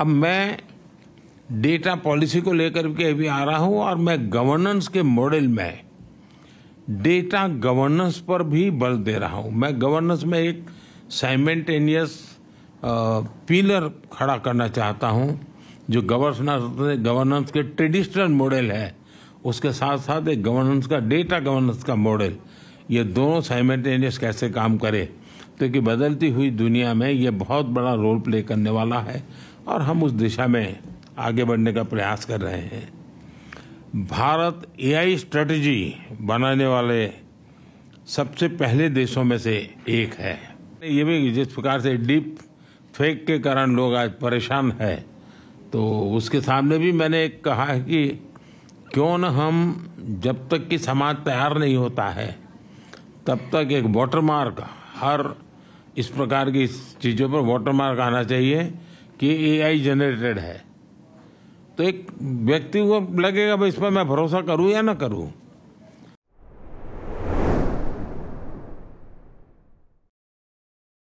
अब मैं data policy को लेकर के अभी आ रहा हूँ और मैं गवर्नेंस के मॉडल में डेटा गवर्नेंस पर भी बल दे रहा हूँ मैं गवर्नेंस में एक साइमेंटेनियस पिलर खड़ा करना चाहता हूँ जो गवर्नर गवर्नेंस के ट्रेडिशनल मॉडल है उसके साथ साथ एक गवर्नेंस का डेटा गवर्नेंस का मॉडल ये दोनों साइमेंटेनियस कैसे काम करें क्योंकि बदलती हुई दुनिया में ये बहुत बड़ा रोल प्ले करने वाला है और हम उस दिशा में आगे बढ़ने का प्रयास कर रहे हैं भारत एआई स्ट्रेटजी बनाने वाले सबसे पहले देशों में से एक है ये भी जिस प्रकार से डीप फेक के कारण लोग आज परेशान है तो उसके सामने भी मैंने एक कहा है कि क्यों न हम जब तक कि समाज तैयार नहीं होता है तब तक एक वॉटरमार्क हर इस प्रकार की चीज़ों पर वाटरमार्क मार्क आना चाहिए कि एआई जनरेटेड है तो एक व्यक्ति को लगेगा भाई इस पर मैं भरोसा करूं या ना करूं